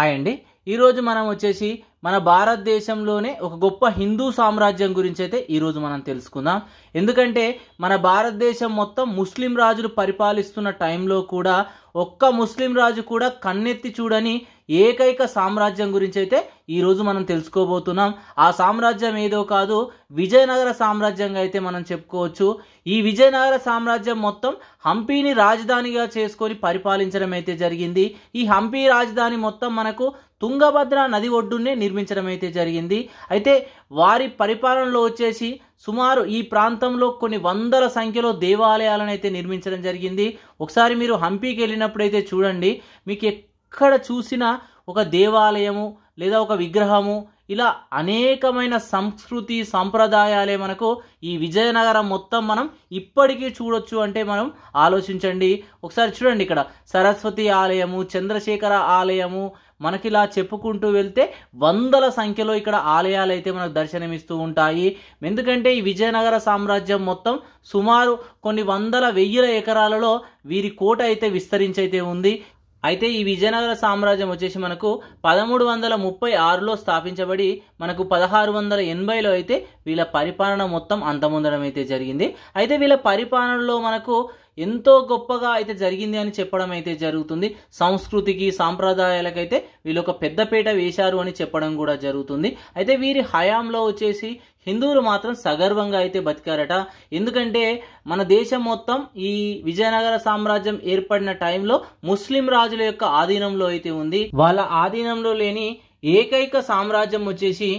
hi అండి ఈరోజు మనం వచ్చేసి మన భారతదేశంలోనే ఒక గొప్ప హిందూ సామ్రాజ్యం గురించి అయితే ఈరోజు మనం తెలుసుకుందాం ఎందుకంటే మన భారతదేశం మొత్తం ముస్లిం రాజులు పరిపాలిస్తున్న టైంలో కూడా ఒక్క ముస్లిం రాజు కూడా కన్నెత్తి చూడని ఏకైక సామ్రాజ్యం గురించి అయితే ఈరోజు మనం తెలుసుకోబోతున్నాం ఆ సామ్రాజ్యం ఏదో కాదు విజయనగర సామ్రాజ్యంగా అయితే మనం చెప్పుకోవచ్చు ఈ విజయనగర సామ్రాజ్యం మొత్తం హంపీని రాజధానిగా చేసుకొని పరిపాలించడం అయితే జరిగింది ఈ హంపీ రాజధాని మొత్తం మనకు తుంగభద్ర నది ఒడ్డునే నిర్మించడం అయితే జరిగింది అయితే వారి పరిపాలనలో వచ్చేసి సుమారు ఈ ప్రాంతంలో కొన్ని వందల సంఖ్యలో దేవాలయాలను అయితే నిర్మించడం జరిగింది ఒకసారి మీరు హంపీకి వెళ్ళినప్పుడైతే చూడండి మీకు ఎక్కడ చూసినా ఒక దేవాలయము లేదా ఒక విగ్రహము ఇలా అనేకమైన సంస్కృతి సంప్రదాయాలే మనకు ఈ విజయనగరం మొత్తం మనం ఇప్పటికీ చూడొచ్చు అంటే మనం ఆలోచించండి ఒకసారి చూడండి ఇక్కడ సరస్వతి ఆలయము చంద్రశేఖర ఆలయము మనకి ఇలా చెప్పుకుంటూ వెళ్తే వందల సంఖ్యలో ఇక్కడ ఆలయాలు అయితే మనకు దర్శనమిస్తూ ఉంటాయి ఎందుకంటే ఈ విజయనగర సామ్రాజ్యం మొత్తం సుమారు కొన్ని వందల వెయ్యిల ఎకరాలలో వీరి కోట అయితే విస్తరించైతే ఉంది అయితే ఈ విజయనగర సామ్రాజ్యం వచ్చేసి మనకు పదమూడు వందల ముప్పై ఆరులో స్థాపించబడి మనకు పదహారు వందల ఎనభైలో అయితే వీళ్ళ పరిపాలన మొత్తం అంతమొందడం అయితే జరిగింది అయితే వీళ్ళ పరిపాలనలో మనకు ఎంతో గొప్పగా అయితే జరిగింది అని చెప్పడం అయితే జరుగుతుంది సంస్కృతికి సాంప్రదాయాలకైతే వీళ్ళు ఒక పెద్దపీట వేశారు అని చెప్పడం కూడా జరుగుతుంది అయితే వీరి హయాంలో వచ్చేసి హిందువులు మాత్రం సగర్వంగా అయితే బతికారట ఎందుకంటే మన దేశం మొత్తం ఈ విజయనగర సామ్రాజ్యం ఏర్పడిన టైంలో ముస్లిం రాజుల యొక్క ఆధీనంలో అయితే ఉంది వాళ్ళ ఆధీనంలో లేని ఏకైక సామ్రాజ్యం వచ్చేసి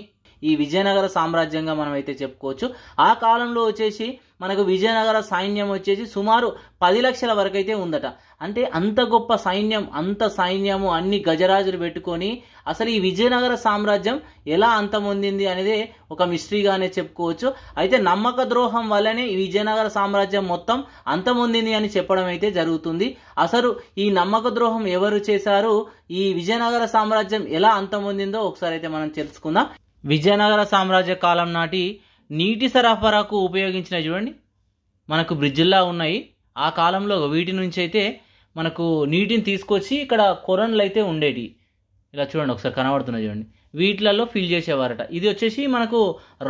ఈ విజయనగర సామ్రాజ్యంగా మనం అయితే చెప్పుకోవచ్చు ఆ కాలంలో వచ్చేసి మనకు విజయనగర సైన్యం వచ్చేసి సుమారు పది లక్షల వరకు అయితే ఉందట అంటే అంత గొప్ప సైన్యం అంత సైన్యము అన్ని గజరాజులు పెట్టుకొని అసలు ఈ విజయనగర సామ్రాజ్యం ఎలా అంతమొందింది అనేది ఒక మిస్ట్రీగానే చెప్పుకోవచ్చు అయితే నమ్మక ద్రోహం వల్లనే ఈ విజయనగర సామ్రాజ్యం మొత్తం అంతమొందింది అని చెప్పడం అయితే జరుగుతుంది అసలు ఈ నమ్మక ద్రోహం ఎవరు చేశారు ఈ విజయనగర సామ్రాజ్యం ఎలా అంతమొందిందో ఒకసారి అయితే మనం తెలుసుకుందాం విజయనగర సామ్రాజ్య కాలం నాటి నీటి సరఫరాకు ఉపయోగించిన చూడండి మనకు బ్రిడ్జిల్లా ఉన్నాయి ఆ కాలంలో వీటి నుంచి అయితే మనకు నీటిని తీసుకొచ్చి ఇక్కడ కొరన్లు అయితే ఉండేవి ఇలా చూడండి ఒకసారి కనబడుతున్నాయి చూడండి వీటిలలో ఫిల్ చేసేవారట ఇది వచ్చేసి మనకు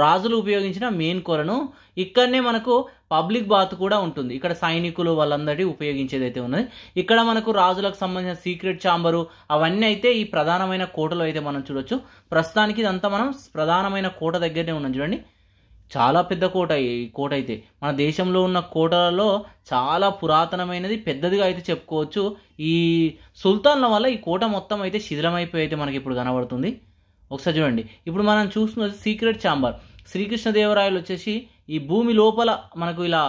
రాజులు ఉపయోగించిన మెయిన్ కొరను ఇక్కడనే మనకు పబ్లిక్ బాత్ కూడా ఉంటుంది ఇక్కడ సైనికులు వాళ్ళందరి ఉపయోగించేది అయితే ఉన్నది ఇక్కడ మనకు రాజులకు సంబంధించిన సీక్రెట్ చాంబరు అవన్నీ అయితే ఈ ప్రధానమైన కోటలో అయితే మనం చూడొచ్చు ప్రస్తుతానికి ఇదంతా మనం ప్రధానమైన కోట దగ్గరనే ఉన్నాం చూడండి చాలా పెద్ద కోట ఈ కోట అయితే మన దేశంలో ఉన్న కోటలలో చాలా పురాతనమైనది పెద్దదిగా అయితే చెప్పుకోవచ్చు ఈ సుల్తాన్ల వల్ల ఈ కోట మొత్తం అయితే శిథిలమైపోయి అయితే మనకి ఇప్పుడు కనబడుతుంది ఒకసారి చూడండి ఇప్పుడు మనం చూస్తున్నది సీక్రెట్ ఛాంబర్ శ్రీకృష్ణదేవరాయలు వచ్చేసి ఈ భూమి లోపల మనకు ఇలా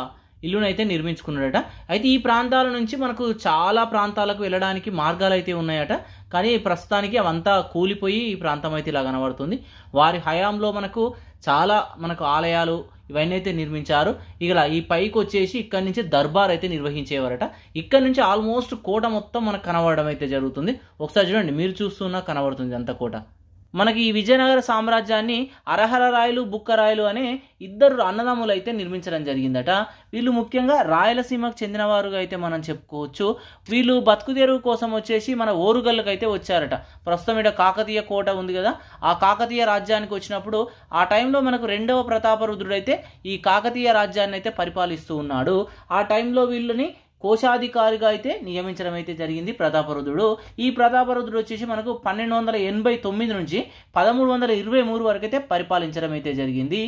ఇల్లునైతే నిర్మించుకున్నాడట అయితే ఈ ప్రాంతాల నుంచి మనకు చాలా ప్రాంతాలకు వెళ్ళడానికి మార్గాలు అయితే ఉన్నాయట కానీ ప్రస్తుతానికి అవంతా కూలిపోయి ఈ ప్రాంతం అయితే ఇలా కనబడుతుంది వారి హయాంలో మనకు చాలా మనకు ఆలయాలు ఇవన్నీ అయితే నిర్మించారు ఇక ఈ పైకి వచ్చేసి ఇక్కడి నుంచి దర్బార్ అయితే నిర్వహించేవారట ఇక్కడి నుంచి ఆల్మోస్ట్ కోట మొత్తం మనకు కనబడడం అయితే జరుగుతుంది ఒకసారి చూడండి మీరు చూస్తున్నా కనబడుతుంది అంత కోట మనకి ఈ విజయనగర సామ్రాజ్యాన్ని అరహర రాయలు బుక్క రాయలు అనే ఇద్దరు అన్నదమ్ములు అయితే నిర్మించడం జరిగిందట వీళ్ళు ముఖ్యంగా రాయలసీమకు చెందినవారుగా అయితే మనం చెప్పుకోవచ్చు వీళ్ళు బతుకుదేరు కోసం వచ్చేసి మన ఓరుగల్లుకు అయితే వచ్చారట ప్రస్తుతం ఇక్కడ కాకతీయ కోట ఉంది కదా ఆ కాకతీయ రాజ్యానికి వచ్చినప్పుడు ఆ టైంలో మనకు రెండవ రుద్రుడైతే ఈ కాకతీయ రాజ్యాన్ని అయితే పరిపాలిస్తూ ఉన్నాడు ఆ టైంలో వీళ్ళని కోశాధికారిగా అయితే నియమించడం అయితే జరిగింది ప్రతాపరుద్రుడు ఈ ప్రతాపరుద్రుడు వచ్చేసి మనకు పన్నెండు వందల ఎనభై తొమ్మిది నుంచి పదమూడు వందల ఇరవై మూడు వరకు అయితే పరిపాలించడం అయితే జరిగింది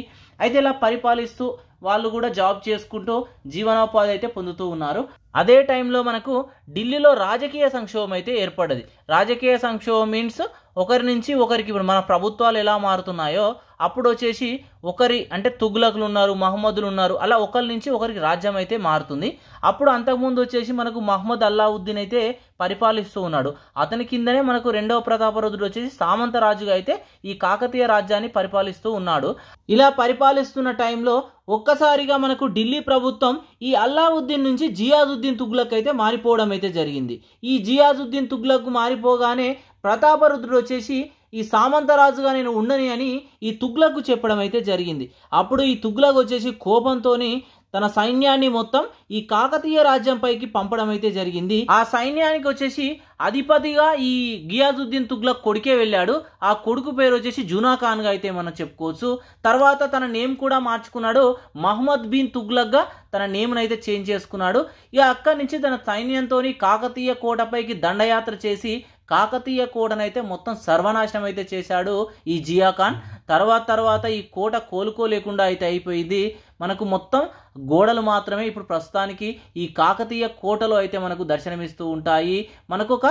అయితే ఇలా పరిపాలిస్తూ వాళ్ళు కూడా జాబ్ చేసుకుంటూ జీవనోపాధి అయితే పొందుతూ ఉన్నారు అదే టైంలో మనకు ఢిల్లీలో రాజకీయ సంక్షోభం అయితే ఏర్పడది రాజకీయ సంక్షోభం మీన్స్ ఒకరి నుంచి ఒకరికి ఇప్పుడు మన ప్రభుత్వాలు ఎలా మారుతున్నాయో అప్పుడు వచ్చేసి ఒకరి అంటే తుగ్లకులు ఉన్నారు మహమ్మదులు ఉన్నారు అలా ఒకరి నుంచి ఒకరికి రాజ్యం అయితే మారుతుంది అప్పుడు అంతకుముందు వచ్చేసి మనకు మహమ్మద్ అల్లావుద్దీన్ అయితే పరిపాలిస్తూ ఉన్నాడు అతని కిందనే మనకు రెండవ ప్రతాపరుద్రుడు వచ్చేసి సామంత రాజుగా అయితే ఈ కాకతీయ రాజ్యాన్ని పరిపాలిస్తూ ఉన్నాడు ఇలా పరిపాలిస్తున్న టైంలో ఒక్కసారిగా మనకు ఢిల్లీ ప్రభుత్వం ఈ అల్లావుద్దీన్ నుంచి జియాదుద్దీన్ జియాజుద్దీన్ తుగ్లక్ అయితే మారిపోవడం అయితే జరిగింది ఈ జియాజుద్దీన్ తుగ్లక్ మారిపోగానే ప్రతాపరుద్రుడు వచ్చేసి ఈ సామంతరాజుగా నేను ఉండని అని ఈ తుగ్లకు చెప్పడం అయితే జరిగింది అప్పుడు ఈ తుగ్లకు వచ్చేసి కోపంతో తన సైన్యాన్ని మొత్తం ఈ కాకతీయ రాజ్యంపైకి పంపడం అయితే జరిగింది ఆ సైన్యానికి వచ్చేసి అధిపతిగా ఈ గియాజుద్దీన్ తుగ్లక్ కొడుకే వెళ్ళాడు ఆ కొడుకు పేరు వచ్చేసి జునా గా అయితే మనం చెప్పుకోవచ్చు తర్వాత తన నేమ్ కూడా మార్చుకున్నాడు మహమ్మద్ బిన్ గా తన నేమ్ను అయితే చేంజ్ చేసుకున్నాడు ఇక అక్కడి నుంచి తన సైన్యంతో కాకతీయ కోటపైకి దండయాత్ర చేసి కాకతీయ కోటనైతే మొత్తం సర్వనాశనం అయితే చేశాడు ఈ జియా ఖాన్ తర్వాత తర్వాత ఈ కోట కోలుకోలేకుండా అయితే అయిపోయింది మనకు మొత్తం గోడలు మాత్రమే ఇప్పుడు ప్రస్తుతానికి ఈ కాకతీయ కోటలో అయితే మనకు దర్శనమిస్తూ ఉంటాయి మనకు ఒక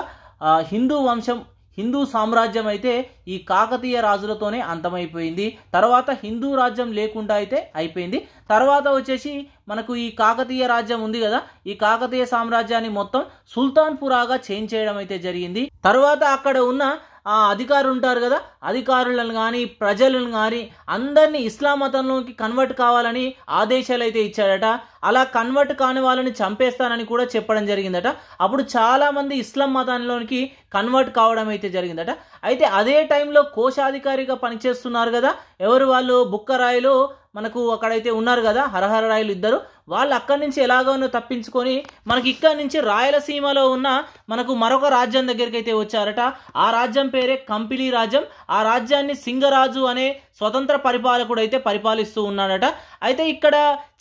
హిందూ వంశం హిందూ సామ్రాజ్యం అయితే ఈ కాకతీయ రాజులతోనే అంతమైపోయింది తర్వాత హిందూ రాజ్యం లేకుండా అయితే అయిపోయింది తర్వాత వచ్చేసి మనకు ఈ కాకతీయ రాజ్యం ఉంది కదా ఈ కాకతీయ సామ్రాజ్యాన్ని మొత్తం సుల్తాన్పురాగా చేంజ్ చేయడం అయితే జరిగింది తర్వాత అక్కడ ఉన్న ఆ అధికారులు ఉంటారు కదా అధికారులను కానీ ప్రజలను కానీ అందరినీ ఇస్లాం మతంలోకి కన్వర్ట్ కావాలని ఆదేశాలు అయితే ఇచ్చాడట అలా కన్వర్ట్ కాని వాళ్ళని చంపేస్తానని కూడా చెప్పడం జరిగిందట అప్పుడు చాలామంది ఇస్లాం మతంలోనికి కన్వర్ట్ కావడం అయితే జరిగిందట అయితే అదే టైంలో కోశాధికారిగా పనిచేస్తున్నారు కదా ఎవరు వాళ్ళు బుక్కరాయిలో మనకు అక్కడైతే ఉన్నారు కదా హరహర రాయలు ఇద్దరు వాళ్ళు అక్కడి నుంచి ఎలాగోనో తప్పించుకొని మనకి ఇక్కడి నుంచి రాయలసీమలో ఉన్న మనకు మరొక రాజ్యం దగ్గరికి అయితే వచ్చారట ఆ రాజ్యం పేరే కంపిలీ రాజ్యం ఆ రాజ్యాన్ని సింగరాజు అనే స్వతంత్ర పరిపాలకుడు అయితే పరిపాలిస్తూ ఉన్నాడట అయితే ఇక్కడ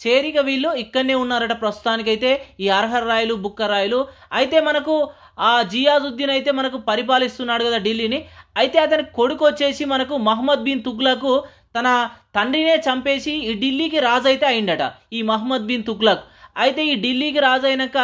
చేరిక వీళ్ళు ఇక్కడనే ఉన్నారట ప్రస్తుతానికైతే ఈ అర్హర్ రాయలు బుక్క రాయలు అయితే మనకు ఆ జియాజుద్దీన్ అయితే మనకు పరిపాలిస్తున్నాడు కదా ఢిల్లీని అయితే అతని కొడుకు వచ్చేసి మనకు మహమ్మద్ బిన్ తుగ్లకు తన తండ్రినే చంపేసి ఈ ఢిల్లీకి రాజు అయితే అయిండట ఈ మహమ్మద్ బిన్ తుగ్లక్ అయితే ఈ ఢిల్లీకి రాజు అయినాక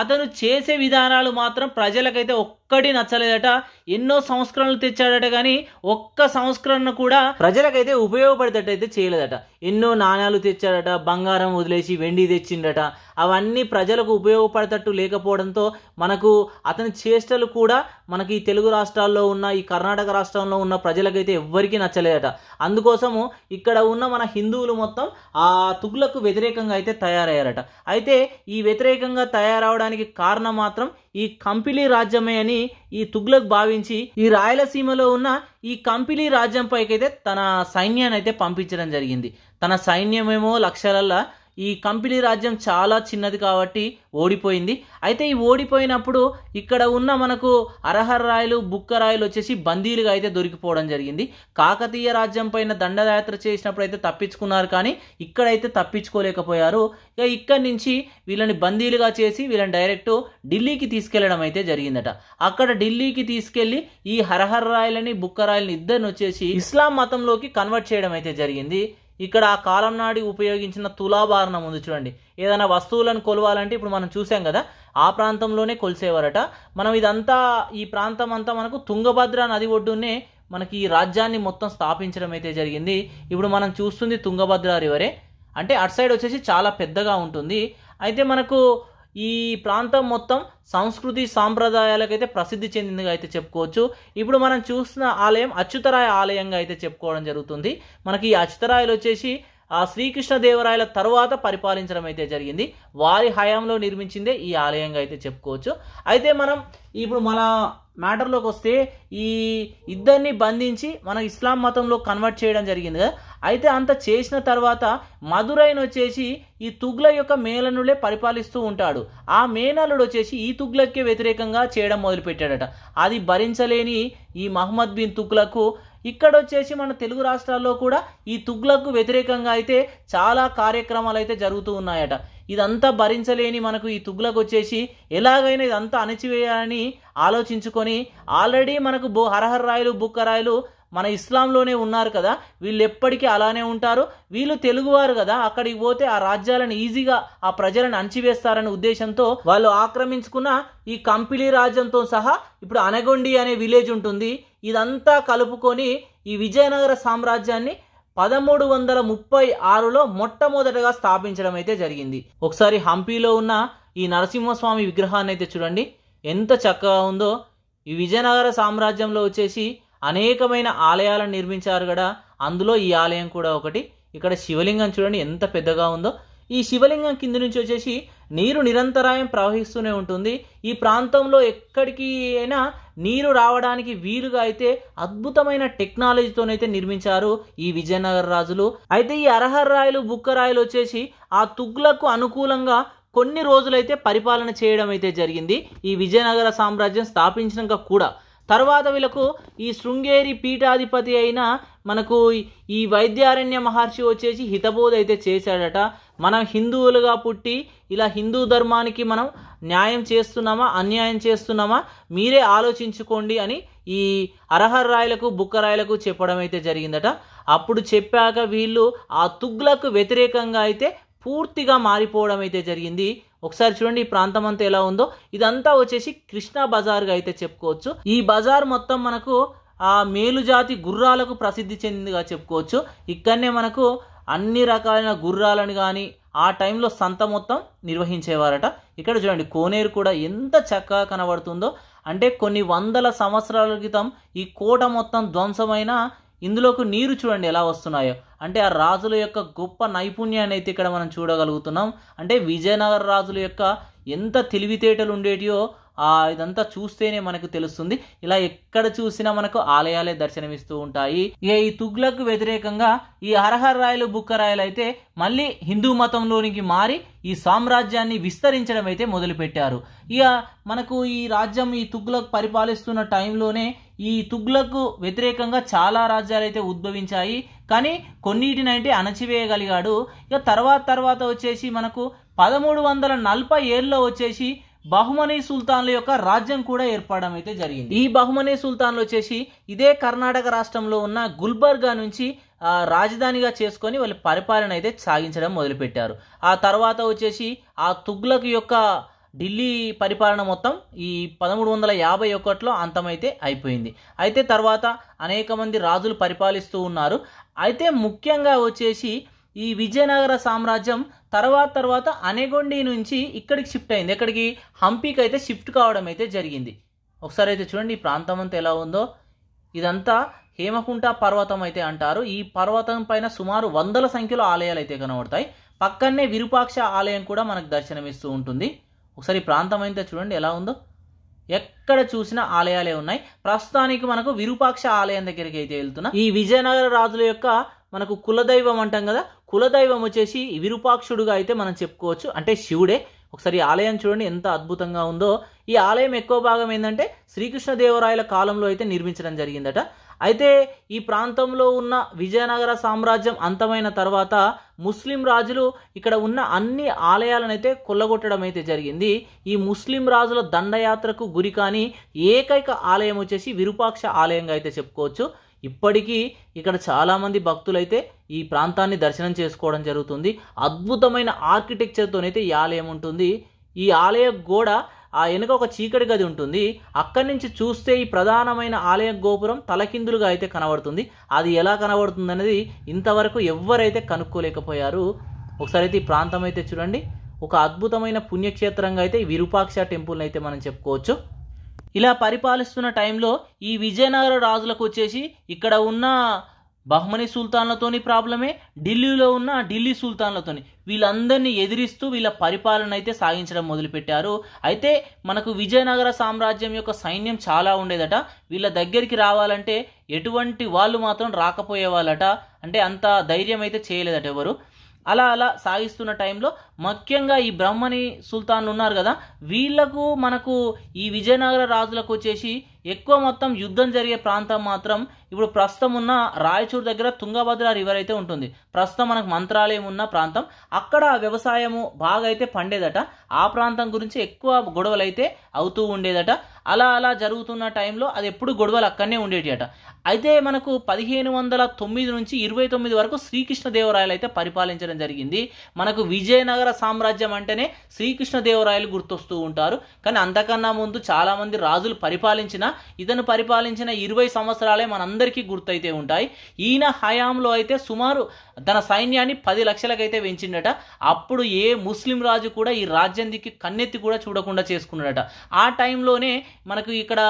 అతను చేసే విధానాలు మాత్రం ప్రజలకైతే ఒక్కటి నచ్చలేదట ఎన్నో సంస్కరణలు తెచ్చాడట కానీ ఒక్క సంస్కరణ కూడా ప్రజలకైతే ఉపయోగపడేటట్టు చేయలేదట ఎన్నో నాణ్యాలు తెచ్చాడట బంగారం వదిలేసి వెండి తెచ్చిండట అవన్నీ ప్రజలకు ఉపయోగపడేటట్టు లేకపోవడంతో మనకు అతని చేష్టలు కూడా మనకి తెలుగు రాష్ట్రాల్లో ఉన్న ఈ కర్ణాటక రాష్ట్రంలో ఉన్న ప్రజలకైతే ఎవ్వరికీ నచ్చలేదట అందుకోసము ఇక్కడ ఉన్న మన హిందువులు మొత్తం ఆ తుగ్లకు వ్యతిరేకంగా అయితే తయారయ్యారట అయితే ఈ వ్యతిరేకంగా తయారవడానికి కారణం మాత్రం ఈ కంపిలి రాజ్యమే అని ఈ తుగ్లక్ భావించి ఈ రాయలసీమలో ఉన్న ఈ కంపిలి రాజ్యంపైకైతే తన సైన్యాన్ని అయితే పంపించడం జరిగింది తన సైన్యమేమో లక్షలల్లో ఈ కంపెనీ రాజ్యం చాలా చిన్నది కాబట్టి ఓడిపోయింది అయితే ఈ ఓడిపోయినప్పుడు ఇక్కడ ఉన్న మనకు అరహర్ రాయలు బుక్క రాయలు వచ్చేసి బందీలుగా అయితే దొరికిపోవడం జరిగింది కాకతీయ రాజ్యం పైన దండయాత్ర చేసినప్పుడు అయితే తప్పించుకున్నారు కానీ ఇక్కడైతే తప్పించుకోలేకపోయారు ఇక ఇక్కడి నుంచి వీళ్ళని బందీలుగా చేసి వీళ్ళని డైరెక్ట్ ఢిల్లీకి తీసుకెళ్లడం అయితే జరిగిందట అక్కడ ఢిల్లీకి తీసుకెళ్లి ఈ హరహర్ రాయలని బుక్క రాయలని ఇద్దరిని వచ్చేసి ఇస్లాం మతంలోకి కన్వర్ట్ చేయడం అయితే జరిగింది ఇక్కడ ఆ కాలం నాడి ఉపయోగించిన తులాభారణం ఉంది చూడండి ఏదైనా వస్తువులను కొలవాలంటే ఇప్పుడు మనం చూసాం కదా ఆ ప్రాంతంలోనే కొలిసేవారట మనం ఇదంతా ఈ ప్రాంతం అంతా మనకు తుంగభద్ర నది ఒడ్డునే మనకి ఈ రాజ్యాన్ని మొత్తం స్థాపించడం అయితే జరిగింది ఇప్పుడు మనం చూస్తుంది తుంగభద్ర రివరే అంటే అటు సైడ్ వచ్చేసి చాలా పెద్దగా ఉంటుంది అయితే మనకు ఈ ప్రాంతం మొత్తం సంస్కృతి సాంప్రదాయాలకైతే ప్రసిద్ధి చెందిందిగా అయితే చెప్పుకోవచ్చు ఇప్పుడు మనం చూస్తున్న ఆలయం అచ్యుతరాయ ఆలయంగా అయితే చెప్పుకోవడం జరుగుతుంది మనకి ఈ అచ్యుతరాయలు వచ్చేసి ఆ శ్రీకృష్ణదేవరాయల తర్వాత పరిపాలించడం అయితే జరిగింది వారి హయాంలో నిర్మించిందే ఈ ఆలయంగా అయితే చెప్పుకోవచ్చు అయితే మనం ఇప్పుడు మన మ్యాటర్లోకి వస్తే ఈ ఇద్దరిని బంధించి మన ఇస్లాం మతంలో కన్వర్ట్ చేయడం జరిగింది అయితే అంత చేసిన తర్వాత మధురైన వచ్చేసి ఈ తుగ్ల యొక్క మేనలుడే పరిపాలిస్తూ ఉంటాడు ఆ మేనలుడు వచ్చేసి ఈ తుగ్లకే వ్యతిరేకంగా చేయడం మొదలుపెట్టాడట అది భరించలేని ఈ మహమ్మద్ బిన్ తుగ్లకు ఇక్కడ వచ్చేసి మన తెలుగు రాష్ట్రాల్లో కూడా ఈ తుగ్లకు వ్యతిరేకంగా అయితే చాలా కార్యక్రమాలు అయితే జరుగుతూ ఉన్నాయట ఇదంతా భరించలేని మనకు ఈ తుగ్లకు వచ్చేసి ఎలాగైనా ఇదంతా అణచివేయాలని ఆలోచించుకొని ఆల్రెడీ మనకు బో హరహర్ రాయలు బుక్కరాయలు మన ఇస్లాంలోనే ఉన్నారు కదా వీళ్ళు ఎప్పటికీ అలానే ఉంటారు వీళ్ళు తెలుగువారు కదా అక్కడికి పోతే ఆ రాజ్యాలను ఈజీగా ఆ ప్రజలను అణచివేస్తారనే ఉద్దేశంతో వాళ్ళు ఆక్రమించుకున్న ఈ కంపిలీ రాజ్యంతో సహా ఇప్పుడు అనగొండి అనే విలేజ్ ఉంటుంది ఇదంతా కలుపుకొని ఈ విజయనగర సామ్రాజ్యాన్ని పదమూడు వందల ముప్పై ఆరులో మొట్టమొదటగా స్థాపించడం అయితే జరిగింది ఒకసారి హంపీలో ఉన్న ఈ నరసింహస్వామి విగ్రహాన్ని అయితే చూడండి ఎంత చక్కగా ఉందో ఈ విజయనగర సామ్రాజ్యంలో వచ్చేసి అనేకమైన ఆలయాలను నిర్మించారు కదా అందులో ఈ ఆలయం కూడా ఒకటి ఇక్కడ శివలింగం చూడండి ఎంత పెద్దగా ఉందో ఈ శివలింగం కింద నుంచి వచ్చేసి నీరు నిరంతరాయం ప్రవహిస్తూనే ఉంటుంది ఈ ప్రాంతంలో ఎక్కడికి అయినా నీరు రావడానికి వీలుగా అయితే అద్భుతమైన టెక్నాలజీతోనైతే నిర్మించారు ఈ విజయనగర రాజులు అయితే ఈ అరహర్ రాయలు బుక్కరాయలు వచ్చేసి ఆ తుగ్లకు అనుకూలంగా కొన్ని రోజులైతే పరిపాలన చేయడం అయితే జరిగింది ఈ విజయనగర సామ్రాజ్యం స్థాపించినాక కూడా తర్వాత వీళ్ళకు ఈ శృంగేరి పీఠాధిపతి అయిన మనకు ఈ వైద్యారణ్య మహర్షి వచ్చేసి హితబోధ అయితే చేశాడట మనం హిందువులుగా పుట్టి ఇలా హిందూ ధర్మానికి మనం న్యాయం చేస్తున్నామా అన్యాయం చేస్తున్నామా మీరే ఆలోచించుకోండి అని ఈ అర్హర్ రాయలకు బుక్కరాయలకు చెప్పడం అయితే జరిగిందట అప్పుడు చెప్పాక వీళ్ళు ఆ తుగ్లకు వ్యతిరేకంగా అయితే పూర్తిగా మారిపోవడం అయితే జరిగింది ఒకసారి చూడండి ఈ ప్రాంతం అంతా ఎలా ఉందో ఇదంతా వచ్చేసి కృష్ణా బజార్గా అయితే చెప్పుకోవచ్చు ఈ బజార్ మొత్తం మనకు ఆ మేలుజాతి గుర్రాలకు ప్రసిద్ధి చెందిందిగా చెప్పుకోవచ్చు ఇక్కడనే మనకు అన్ని రకాలైన గుర్రాలను కానీ ఆ టైంలో సంత మొత్తం నిర్వహించేవారట ఇక్కడ చూడండి కోనేరు కూడా ఎంత చక్కగా కనబడుతుందో అంటే కొన్ని వందల సంవత్సరాల క్రితం ఈ కోట మొత్తం ధ్వంసమైన ఇందులోకి నీరు చూడండి ఎలా వస్తున్నాయో అంటే ఆ రాజుల యొక్క గొప్ప నైపుణ్యాన్ని అయితే ఇక్కడ మనం చూడగలుగుతున్నాం అంటే విజయనగర రాజుల యొక్క ఎంత తెలివితేటలు ఉండేటియో ఇదంతా చూస్తేనే మనకు తెలుస్తుంది ఇలా ఎక్కడ చూసినా మనకు ఆలయాలే దర్శనమిస్తూ ఉంటాయి ఇక ఈ తుగ్లకు వ్యతిరేకంగా ఈ హరహర్ రాయలు బుక్క రాయలు అయితే మళ్ళీ హిందూ మతంలోనికి మారి ఈ సామ్రాజ్యాన్ని విస్తరించడం అయితే మొదలుపెట్టారు ఇక మనకు ఈ రాజ్యం ఈ తుగ్లక్ పరిపాలిస్తున్న టైంలోనే ఈ తుగ్లకు వ్యతిరేకంగా చాలా రాజ్యాలు అయితే ఉద్భవించాయి కానీ కొన్నిటినైతే అణచివేయగలిగాడు ఇక తర్వాత తర్వాత వచ్చేసి మనకు పదమూడు వందల నలభై ఏళ్ళలో వచ్చేసి బహుమనీ సుల్తాన్ల యొక్క రాజ్యం కూడా ఏర్పడడం అయితే జరిగింది ఈ బహుమనీ సుల్తాన్లు వచ్చేసి ఇదే కర్ణాటక రాష్ట్రంలో ఉన్న గుల్బర్గా నుంచి రాజధానిగా చేసుకొని వాళ్ళు పరిపాలన అయితే సాగించడం మొదలుపెట్టారు ఆ తర్వాత వచ్చేసి ఆ తుగ్లక్ యొక్క ఢిల్లీ పరిపాలన మొత్తం ఈ పదమూడు వందల యాభై ఒకటిలో అంతమైతే అయిపోయింది అయితే తర్వాత అనేక మంది రాజులు పరిపాలిస్తూ ఉన్నారు అయితే ముఖ్యంగా వచ్చేసి ఈ విజయనగర సామ్రాజ్యం తర్వాత తర్వాత అనేగొండి నుంచి ఇక్కడికి షిఫ్ట్ అయింది ఎక్కడికి హంపీకి అయితే షిఫ్ట్ కావడం అయితే జరిగింది ఒకసారి అయితే చూడండి ఈ ప్రాంతం అంతా ఎలా ఉందో ఇదంతా హేమకుంట పర్వతం అయితే అంటారు ఈ పర్వతం పైన సుమారు వందల సంఖ్యలో ఆలయాలు అయితే కనబడతాయి పక్కనే విరూపాక్ష ఆలయం కూడా మనకు దర్శనమిస్తూ ఉంటుంది ఒకసారి ఈ ప్రాంతం అయితే చూడండి ఎలా ఉందో ఎక్కడ చూసినా ఆలయాలే ఉన్నాయి ప్రస్తుతానికి మనకు విరూపాక్ష ఆలయం దగ్గరికి అయితే వెళ్తున్నాం ఈ విజయనగర రాజుల యొక్క మనకు కులదైవం అంటాం కదా కులదైవం వచ్చేసి విరూపాక్షుడుగా అయితే మనం చెప్పుకోవచ్చు అంటే శివుడే ఒకసారి ఆలయం చూడండి ఎంత అద్భుతంగా ఉందో ఈ ఆలయం ఎక్కువ భాగం ఏంటంటే శ్రీకృష్ణదేవరాయల కాలంలో అయితే నిర్మించడం జరిగిందట అయితే ఈ ప్రాంతంలో ఉన్న విజయనగర సామ్రాజ్యం అంతమైన తర్వాత ముస్లిం రాజులు ఇక్కడ ఉన్న అన్ని ఆలయాలను అయితే కొల్లగొట్టడం అయితే జరిగింది ఈ ముస్లిం రాజుల దండయాత్రకు గురి కానీ ఏకైక ఆలయం వచ్చేసి విరూపాక్ష ఆలయంగా అయితే చెప్పుకోవచ్చు ఇప్పటికీ ఇక్కడ చాలామంది భక్తులైతే ఈ ప్రాంతాన్ని దర్శనం చేసుకోవడం జరుగుతుంది అద్భుతమైన ఆర్కిటెక్చర్తోనైతే ఈ ఆలయం ఉంటుంది ఈ ఆలయ గోడ ఆ వెనుక ఒక చీకటి గది ఉంటుంది అక్కడి నుంచి చూస్తే ఈ ప్రధానమైన ఆలయ గోపురం తలకిందులుగా అయితే కనబడుతుంది అది ఎలా కనబడుతుంది అనేది ఇంతవరకు ఎవ్వరైతే కనుక్కోలేకపోయారు ఒకసారి అయితే ఈ ప్రాంతం అయితే చూడండి ఒక అద్భుతమైన పుణ్యక్షేత్రంగా అయితే విరూపాక్ష టెంపుల్ని అయితే మనం చెప్పుకోవచ్చు ఇలా పరిపాలిస్తున్న టైంలో ఈ విజయనగర రాజులకు వచ్చేసి ఇక్కడ ఉన్న బహ్మనీ సుల్తాన్లతోని ప్రాబ్లమే ఢిల్లీలో ఉన్న ఢిల్లీ సుల్తాన్లతోని వీళ్ళందరినీ ఎదిరిస్తూ వీళ్ళ పరిపాలన అయితే సాగించడం మొదలుపెట్టారు అయితే మనకు విజయనగర సామ్రాజ్యం యొక్క సైన్యం చాలా ఉండేదట వీళ్ళ దగ్గరికి రావాలంటే ఎటువంటి వాళ్ళు మాత్రం రాకపోయేవాళ్ళట అంటే అంత ధైర్యం అయితే చేయలేదట ఎవరు అలా అలా సాగిస్తున్న టైంలో ముఖ్యంగా ఈ బ్రహ్మని సుల్తాన్లు ఉన్నారు కదా వీళ్లకు మనకు ఈ విజయనగర రాజులకు వచ్చేసి ఎక్కువ మొత్తం యుద్ధం జరిగే ప్రాంతం మాత్రం ఇప్పుడు ప్రస్తుతం ఉన్న రాయచూరు దగ్గర తుంగభద్ర రివర్ అయితే ఉంటుంది ప్రస్తుతం మనకు మంత్రాలయం ఉన్న ప్రాంతం అక్కడ వ్యవసాయము బాగా అయితే పండేదట ఆ ప్రాంతం గురించి ఎక్కువ గొడవలు అయితే అవుతూ ఉండేదట అలా అలా జరుగుతున్న టైంలో అది ఎప్పుడు గొడవలు అక్కడనే ఉండేటి అట అయితే మనకు పదిహేను వందల తొమ్మిది నుంచి ఇరవై తొమ్మిది వరకు శ్రీకృష్ణదేవరాయలు అయితే పరిపాలించడం జరిగింది మనకు విజయనగర సామ్రాజ్యం అంటేనే శ్రీకృష్ణదేవరాయలు గుర్తొస్తూ ఉంటారు కానీ అంతకన్నా ముందు చాలామంది రాజులు పరిపాలించిన ఇతను పరిపాలించిన ఇరవై సంవత్సరాలే మనందరికీ గుర్తయితే ఉంటాయి ఈయన హయాంలో అయితే సుమారు తన సైన్యాన్ని పది లక్షలకైతే పెంచిండట అప్పుడు ఏ ముస్లిం రాజు కూడా ఈ రాజ్యం దిక్కి కన్నెత్తి కూడా చూడకుండా చేసుకున్నాడట ఆ టైంలోనే మనకు ఇక్కడ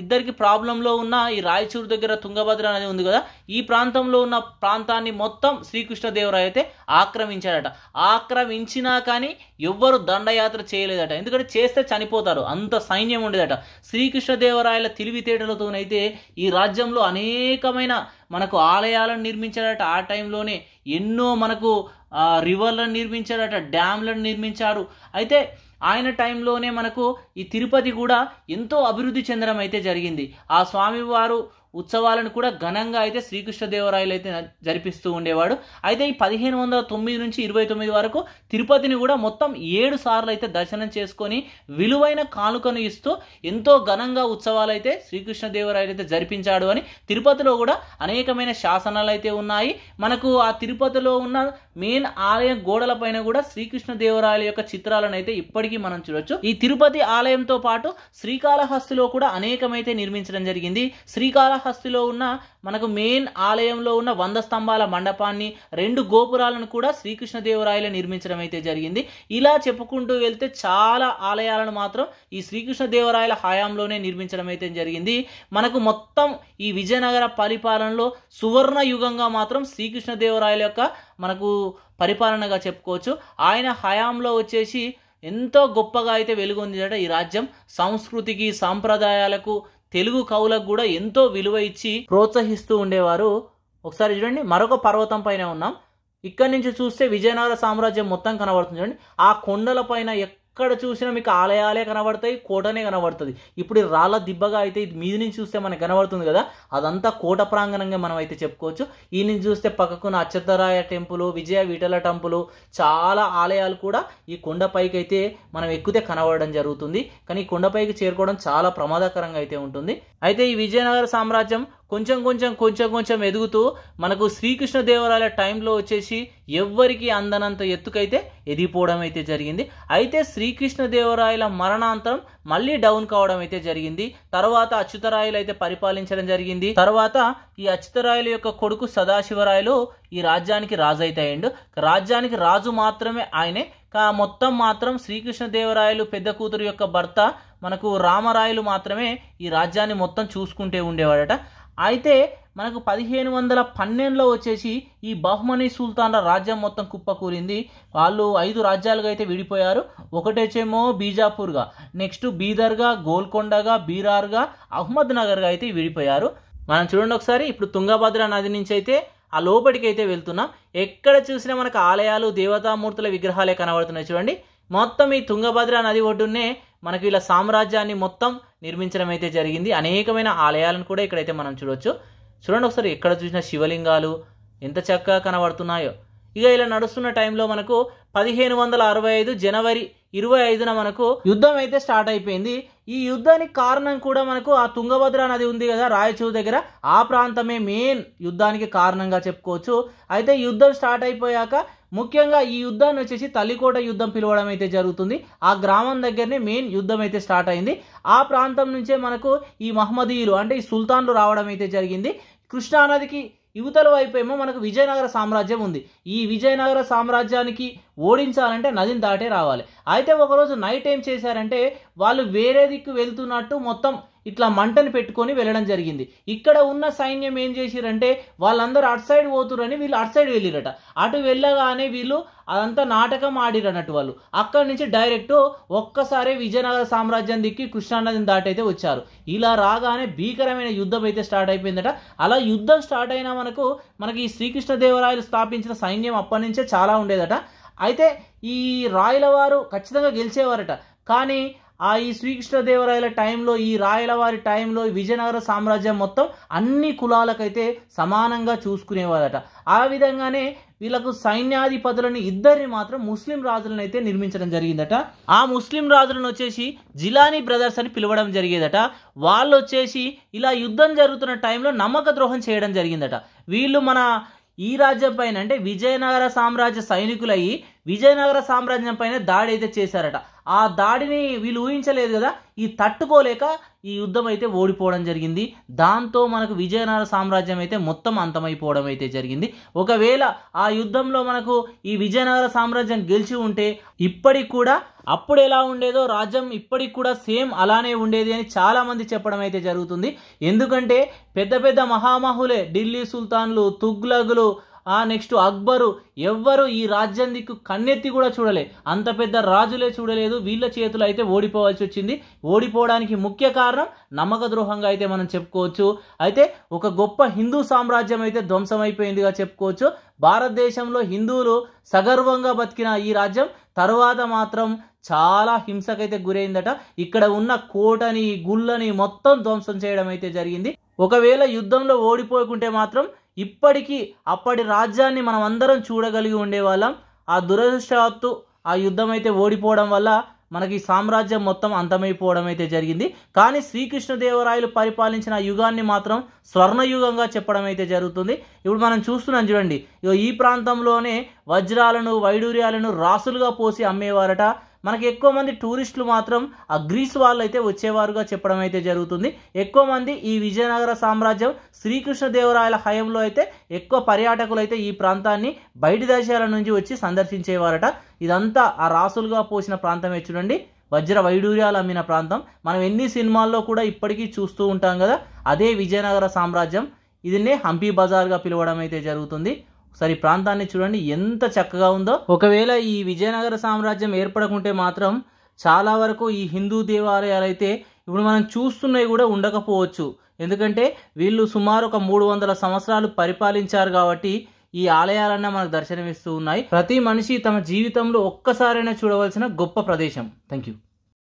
ఇద్దరికి ప్రాబ్లంలో ఉన్న ఈ రాయచూరు దగ్గర తుంగభద్ర అనేది ఉంది కదా ఈ ప్రాంతంలో ఉన్న ప్రాంతాన్ని మొత్తం శ్రీకృష్ణదేవరాయ అయితే ఆక్రమించాడట ఆక్రమించినా కానీ ఎవ్వరు దండయాత్ర చేయలేదట ఎందుకంటే చేస్తే చనిపోతారు అంత సైన్యం ఉండేదట శ్రీకృష్ణదేవరాయల తెలివితేటలతోనైతే ఈ రాజ్యంలో అనేకమైన మనకు ఆలయాలను నిర్మించాడట ఆ టైంలోనే ఎన్నో మనకు రివర్లను నిర్మించాడట డ్యామ్లను నిర్మించారు అయితే ఆయన టైంలోనే మనకు ఈ తిరుపతి కూడా ఎంతో అభివృద్ధి చెందడం అయితే జరిగింది ఆ స్వామివారు ఉత్సవాలను కూడా ఘనంగా అయితే శ్రీకృష్ణదేవరాయలు అయితే జరిపిస్తూ ఉండేవాడు అయితే ఈ పదిహేను వందల తొమ్మిది నుంచి ఇరవై తొమ్మిది వరకు తిరుపతిని కూడా మొత్తం ఏడు సార్లు అయితే దర్శనం చేసుకొని విలువైన కానుకను ఇస్తూ ఎంతో ఘనంగా ఉత్సవాలు అయితే శ్రీకృష్ణదేవరాయలు అయితే జరిపించాడు అని తిరుపతిలో కూడా అనేకమైన శాసనాలు అయితే ఉన్నాయి మనకు ఆ తిరుపతిలో ఉన్న మెయిన్ ఆలయం గోడలపైన కూడా శ్రీకృష్ణదేవరాయల యొక్క చిత్రాలను అయితే ఇప్పటికీ మనం చూడొచ్చు ఈ తిరుపతి ఆలయంతో పాటు శ్రీకాళహస్తిలో కూడా అనేకమైతే నిర్మించడం జరిగింది శ్రీకాళహ శ్రీకాళహస్తిలో ఉన్న మనకు మెయిన్ ఆలయంలో ఉన్న వంద స్తంభాల మండపాన్ని రెండు గోపురాలను కూడా శ్రీకృష్ణదేవరాయలు నిర్మించడం అయితే జరిగింది ఇలా చెప్పుకుంటూ వెళ్తే చాలా ఆలయాలను మాత్రం ఈ శ్రీకృష్ణదేవరాయల హయాంలోనే నిర్మించడం అయితే జరిగింది మనకు మొత్తం ఈ విజయనగర పరిపాలనలో సువర్ణ యుగంగా మాత్రం శ్రీకృష్ణదేవరాయల యొక్క మనకు పరిపాలనగా చెప్పుకోవచ్చు ఆయన హయాంలో వచ్చేసి ఎంతో గొప్పగా అయితే వెలుగొందిందట ఈ రాజ్యం సంస్కృతికి సాంప్రదాయాలకు తెలుగు కవులకు కూడా ఎంతో విలువ ఇచ్చి ప్రోత్సహిస్తూ ఉండేవారు ఒకసారి చూడండి మరొక పర్వతం పైన ఉన్నాం ఇక్కడి నుంచి చూస్తే విజయనగర సామ్రాజ్యం మొత్తం కనబడుతుంది చూడండి ఆ కొండల పైన ఎక్కడ చూసినా మీకు ఆలయాలే కనబడతాయి కోటనే కనబడుతుంది ఇప్పుడు రాళ్ళ దిబ్బగా అయితే మీది నుంచి చూస్తే మనకు కనబడుతుంది కదా అదంతా కోట ప్రాంగణంగా మనం అయితే చెప్పుకోవచ్చు ఈ నుంచి చూస్తే పక్కకున్న అచ్చతరాయ టెంపుల్ విజయ విఠల టెంపుల్ చాలా ఆలయాలు కూడా ఈ కొండపైకి అయితే మనం ఎక్కితే కనబడడం జరుగుతుంది కానీ ఈ కొండపైకి చేరుకోవడం చాలా ప్రమాదకరంగా అయితే ఉంటుంది అయితే ఈ విజయనగర సామ్రాజ్యం కొంచెం కొంచెం కొంచెం కొంచెం ఎదుగుతూ మనకు శ్రీకృష్ణదేవరాయల టైంలో వచ్చేసి ఎవ్వరికి అందనంత ఎత్తుకైతే ఎదిగిపోవడం అయితే జరిగింది అయితే శ్రీకృష్ణదేవరాయల మరణాంతరం మళ్ళీ డౌన్ కావడం అయితే జరిగింది తర్వాత అచ్యుతరాయలు అయితే పరిపాలించడం జరిగింది తర్వాత ఈ అచ్యుతరాయల యొక్క కొడుకు సదాశివరాయలు ఈ రాజ్యానికి రాజు అయితే అయ్యిండు రాజ్యానికి రాజు మాత్రమే ఆయనే మొత్తం మాత్రం శ్రీకృష్ణదేవరాయలు పెద్ద కూతురు యొక్క భర్త మనకు రామరాయలు మాత్రమే ఈ రాజ్యాన్ని మొత్తం చూసుకుంటే ఉండేవాడట అయితే మనకు పదిహేను వందల పన్నెండులో వచ్చేసి ఈ బహుమనీ సుల్తాన్ల రాజ్యం మొత్తం కుప్పకూరింది వాళ్ళు ఐదు రాజ్యాలుగా అయితే విడిపోయారు ఒకటేచేమో బీజాపూర్గా నెక్స్ట్ బీదర్గా గోల్కొండగా బీరార్గా అహ్మద్ నగర్గా అయితే విడిపోయారు మనం చూడండి ఒకసారి ఇప్పుడు తుంగభద్ర నది నుంచి అయితే ఆ లోపలికి అయితే వెళ్తున్నాం ఎక్కడ చూసినా మనకు ఆలయాలు దేవతామూర్తుల విగ్రహాలే కనబడుతున్నాయి చూడండి మొత్తం ఈ తుంగభద్ర నది ఒడ్డునే మనకి ఇలా సామ్రాజ్యాన్ని మొత్తం నిర్మించడం అయితే జరిగింది అనేకమైన ఆలయాలను కూడా ఇక్కడైతే మనం చూడవచ్చు చూడండి ఒకసారి ఎక్కడ చూసిన శివలింగాలు ఎంత చక్కగా కనబడుతున్నాయో ఇక ఇలా నడుస్తున్న టైంలో మనకు పదిహేను వందల అరవై ఐదు జనవరి ఇరవై ఐదున మనకు యుద్ధం అయితే స్టార్ట్ అయిపోయింది ఈ యుద్ధానికి కారణం కూడా మనకు ఆ తుంగభద్ర నది ఉంది కదా రాయచూరు దగ్గర ఆ ప్రాంతమే మెయిన్ యుద్ధానికి కారణంగా చెప్పుకోవచ్చు అయితే యుద్ధం స్టార్ట్ అయిపోయాక ముఖ్యంగా ఈ యుద్ధాన్ని వచ్చేసి తల్లికోట యుద్ధం పిలవడం అయితే జరుగుతుంది ఆ గ్రామం దగ్గరనే మెయిన్ యుద్ధం అయితే స్టార్ట్ అయింది ఆ ప్రాంతం నుంచే మనకు ఈ మహమ్మదీయులు అంటే ఈ సుల్తాన్లు రావడం అయితే జరిగింది కృష్ణానదికి యువతల వైపు ఏమో మనకు విజయనగర సామ్రాజ్యం ఉంది ఈ విజయనగర సామ్రాజ్యానికి ఓడించాలంటే నదిని దాటే రావాలి అయితే ఒకరోజు నైట్ ఏం చేశారంటే వాళ్ళు వేరే దిక్కు వెళ్తున్నట్టు మొత్తం ఇట్లా మంటను పెట్టుకొని వెళ్ళడం జరిగింది ఇక్కడ ఉన్న సైన్యం ఏం చేసిరంటే వాళ్ళందరూ అటు సైడ్ పోతురని వీళ్ళు అటు సైడ్ వెళ్ళిరట అటు వెళ్ళగానే వీళ్ళు అదంతా నాటకం ఆడిరన్నట్టు వాళ్ళు అక్కడి నుంచి డైరెక్ట్ ఒక్కసారే విజయనగర సామ్రాజ్యం దిక్కి కృష్ణానదిని దాటైతే వచ్చారు ఇలా రాగానే భీకరమైన యుద్ధం అయితే స్టార్ట్ అయిపోయిందట అలా యుద్ధం స్టార్ట్ అయినా మనకు మనకి ఈ శ్రీకృష్ణదేవరాయలు స్థాపించిన సైన్యం అప్పటి నుంచే చాలా ఉండేదట అయితే ఈ రాయల వారు ఖచ్చితంగా గెలిచేవారట కానీ ఆ ఈ శ్రీకృష్ణదేవరాయల టైంలో ఈ రాయల వారి టైంలో విజయనగర సామ్రాజ్యం మొత్తం అన్ని కులాలకైతే సమానంగా చూసుకునేవారట ఆ విధంగానే వీళ్ళకు సైన్యాధిపతులని ఇద్దరిని మాత్రం ముస్లిం రాజులను అయితే నిర్మించడం జరిగిందట ఆ ముస్లిం రాజులను వచ్చేసి జిలానీ బ్రదర్స్ అని పిలవడం జరిగేదట వాళ్ళు వచ్చేసి ఇలా యుద్ధం జరుగుతున్న టైంలో నమ్మక ద్రోహం చేయడం జరిగిందట వీళ్ళు మన ఈ రాజ్యం పైన అంటే విజయనగర సామ్రాజ్య సైనికులయ్యి విజయనగర సామ్రాజ్యం పైన దాడి అయితే చేశారట ఆ దాడిని వీళ్ళు ఊహించలేదు కదా ఈ తట్టుకోలేక ఈ యుద్ధం అయితే ఓడిపోవడం జరిగింది దాంతో మనకు విజయనగర సామ్రాజ్యం అయితే మొత్తం అంతమైపోవడం అయితే జరిగింది ఒకవేళ ఆ యుద్ధంలో మనకు ఈ విజయనగర సామ్రాజ్యం గెలిచి ఉంటే ఇప్పటికి కూడా అప్పుడు ఎలా ఉండేదో రాజ్యం ఇప్పటికి కూడా సేమ్ అలానే ఉండేది అని చాలామంది చెప్పడం అయితే జరుగుతుంది ఎందుకంటే పెద్ద పెద్ద మహామహులే ఢిల్లీ సుల్తాన్లు తుగ్లగులు ఆ నెక్స్ట్ అక్బరు ఎవ్వరు ఈ రాజ్యం దిక్కు కన్నెత్తి కూడా చూడలే అంత పెద్ద రాజులే చూడలేదు వీళ్ళ చేతులు అయితే ఓడిపోవాల్సి వచ్చింది ఓడిపోవడానికి ముఖ్య కారణం నమ్మక ద్రోహంగా అయితే మనం చెప్పుకోవచ్చు అయితే ఒక గొప్ప హిందూ సామ్రాజ్యం అయితే ధ్వంసమైపోయిందిగా చెప్పుకోవచ్చు భారతదేశంలో హిందువులు సగర్వంగా బతికిన ఈ రాజ్యం తరువాత మాత్రం చాలా హింసకైతే గురైందట ఇక్కడ ఉన్న కోటని గుళ్ళని మొత్తం ధ్వంసం చేయడం అయితే జరిగింది ఒకవేళ యుద్ధంలో ఓడిపోకుంటే మాత్రం ఇప్పటికీ అప్పటి రాజ్యాన్ని మనం అందరం చూడగలిగి ఉండేవాళ్ళం ఆ దురదృష్టవత్తు ఆ యుద్ధం అయితే ఓడిపోవడం వల్ల మనకి సామ్రాజ్యం మొత్తం అంతమైపోవడం అయితే జరిగింది కానీ శ్రీకృష్ణదేవరాయలు పరిపాలించిన యుగాన్ని మాత్రం స్వర్ణయుగంగా చెప్పడం అయితే జరుగుతుంది ఇప్పుడు మనం చూస్తున్నాం చూడండి ఈ ప్రాంతంలోనే వజ్రాలను వైడూర్యాలను రాసులుగా పోసి అమ్మేవారట మనకి ఎక్కువ మంది టూరిస్టులు మాత్రం ఆ గ్రీస్ వాళ్ళు అయితే వచ్చేవారుగా చెప్పడం అయితే జరుగుతుంది ఎక్కువ మంది ఈ విజయనగర సామ్రాజ్యం శ్రీకృష్ణదేవరాయల హయంలో అయితే ఎక్కువ పర్యాటకులు అయితే ఈ ప్రాంతాన్ని బయట దేశాల నుంచి వచ్చి సందర్శించేవారట ఇదంతా ఆ రాసులుగా పోసిన ప్రాంతమే చూడండి వజ్ర వైడూర్యాలు అమ్మిన ప్రాంతం మనం ఎన్ని సినిమాల్లో కూడా ఇప్పటికీ చూస్తూ ఉంటాం కదా అదే విజయనగర సామ్రాజ్యం ఇదినే హంపీ బజార్గా పిలవడం అయితే జరుగుతుంది ఒకసారి ఈ ప్రాంతాన్ని చూడండి ఎంత చక్కగా ఉందో ఒకవేళ ఈ విజయనగర సామ్రాజ్యం ఏర్పడకుంటే మాత్రం చాలా వరకు ఈ హిందూ దేవాలయాలు అయితే ఇప్పుడు మనం చూస్తున్నవి కూడా ఉండకపోవచ్చు ఎందుకంటే వీళ్ళు సుమారు ఒక మూడు వందల సంవత్సరాలు పరిపాలించారు కాబట్టి ఈ ఆలయాలన్నా మనకు దర్శనమిస్తూ ఉన్నాయి ప్రతి మనిషి తమ జీవితంలో ఒక్కసారైనా చూడవలసిన గొప్ప ప్రదేశం థ్యాంక్ యూ